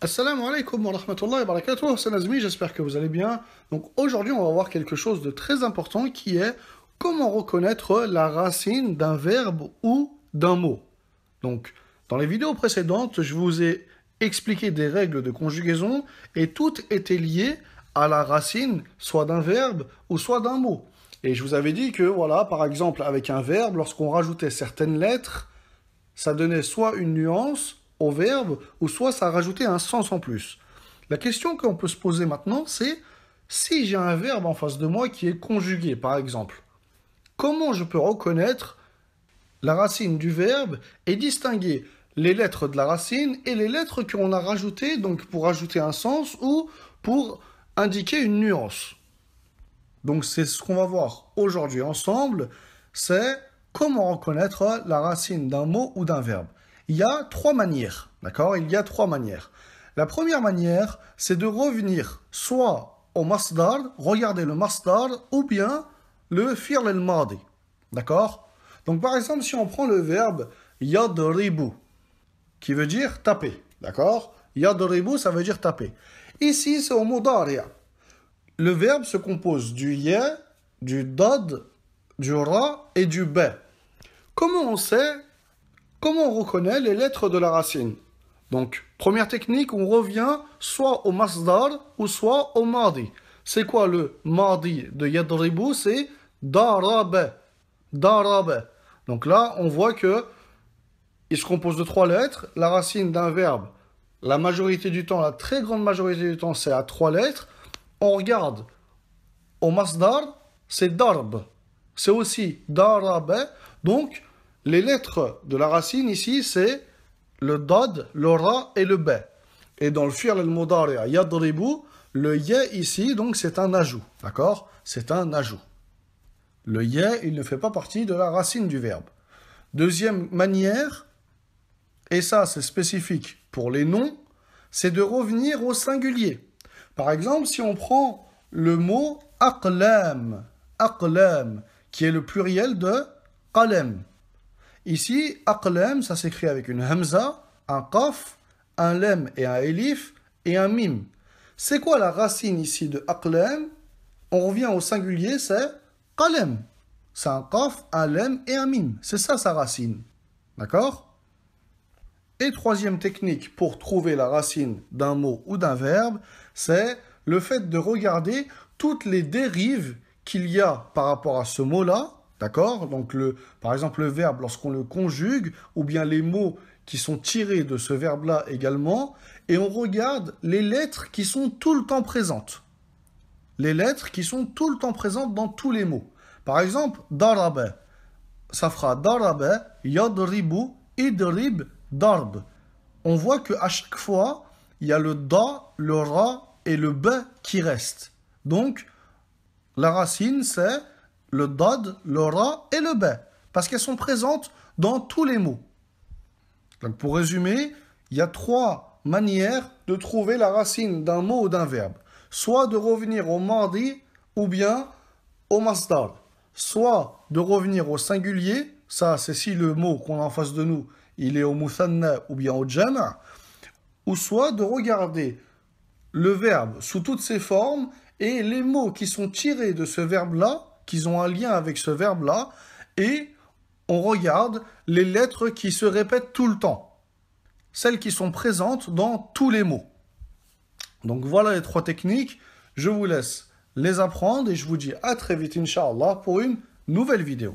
Assalamu alaikum wa rahmatullahi wa barakatuh, c'est Nazmi, j'espère que vous allez bien. Donc aujourd'hui on va voir quelque chose de très important qui est comment reconnaître la racine d'un verbe ou d'un mot. Donc dans les vidéos précédentes je vous ai expliqué des règles de conjugaison et toutes étaient liées à la racine soit d'un verbe ou soit d'un mot. Et je vous avais dit que voilà par exemple avec un verbe lorsqu'on rajoutait certaines lettres ça donnait soit une nuance au verbe, ou soit ça a rajouté un sens en plus. La question qu'on peut se poser maintenant, c'est si j'ai un verbe en face de moi qui est conjugué, par exemple, comment je peux reconnaître la racine du verbe et distinguer les lettres de la racine et les lettres qu'on a rajoutées, donc pour ajouter un sens ou pour indiquer une nuance. Donc c'est ce qu'on va voir aujourd'hui ensemble, c'est comment reconnaître la racine d'un mot ou d'un verbe. Il y a trois manières, d'accord Il y a trois manières. La première manière, c'est de revenir soit au masdar, regarder le masdar, ou bien le fir madi, d'accord Donc par exemple, si on prend le verbe yadribu, qui veut dire taper, d'accord Yadribu, ça veut dire taper. Ici, c'est au mudari'a. Le verbe se compose du ya, du dad, du ra et du ba. Comment on sait Comment on reconnaît les lettres de la racine Donc, première technique, on revient soit au masdar ou soit au mardi. C'est quoi le mardi de yadribou C'est darab. Donc là, on voit que il se compose de trois lettres. La racine d'un verbe, la majorité du temps, la très grande majorité du temps, c'est à trois lettres. On regarde au masdar, c'est darb. C'est aussi darab. Donc, les lettres de la racine ici, c'est le dad, le ra et le ba. Et dans le fi'l al-mudari'a, yadribu, le yé » ici, donc c'est un ajout. D'accord C'est un ajout. Le yé », il ne fait pas partie de la racine du verbe. Deuxième manière, et ça c'est spécifique pour les noms, c'est de revenir au singulier. Par exemple, si on prend le mot aqlam, qui est le pluriel de kalem ». Ici, aqlam, ça s'écrit avec une hamza, un kaf, un lem et un elif et un mim. C'est quoi la racine ici de aqlam On revient au singulier, c'est qalem. C'est un qaf, un lem et un mim. C'est ça sa racine. D'accord Et troisième technique pour trouver la racine d'un mot ou d'un verbe, c'est le fait de regarder toutes les dérives qu'il y a par rapport à ce mot-là D'accord Donc, par exemple, le verbe, lorsqu'on le conjugue, ou bien les mots qui sont tirés de ce verbe-là également, et on regarde les lettres qui sont tout le temps présentes. Les lettres qui sont tout le temps présentes dans tous les mots. Par exemple, daraba. Ça fera daraba, yadribu, idrib, darb. On voit qu'à chaque fois, il y a le da, le ra et le b qui restent. Donc, la racine, c'est le dad, le ra et le ba, parce qu'elles sont présentes dans tous les mots. pour résumer, il y a trois manières de trouver la racine d'un mot ou d'un verbe. Soit de revenir au mardi ou bien au masdar. Soit de revenir au singulier, ça c'est si le mot qu'on a en face de nous, il est au muthanna ou bien au jama', ou soit de regarder le verbe sous toutes ses formes et les mots qui sont tirés de ce verbe-là qu'ils ont un lien avec ce verbe-là, et on regarde les lettres qui se répètent tout le temps, celles qui sont présentes dans tous les mots. Donc voilà les trois techniques, je vous laisse les apprendre et je vous dis à très vite, Inch'Allah, pour une nouvelle vidéo.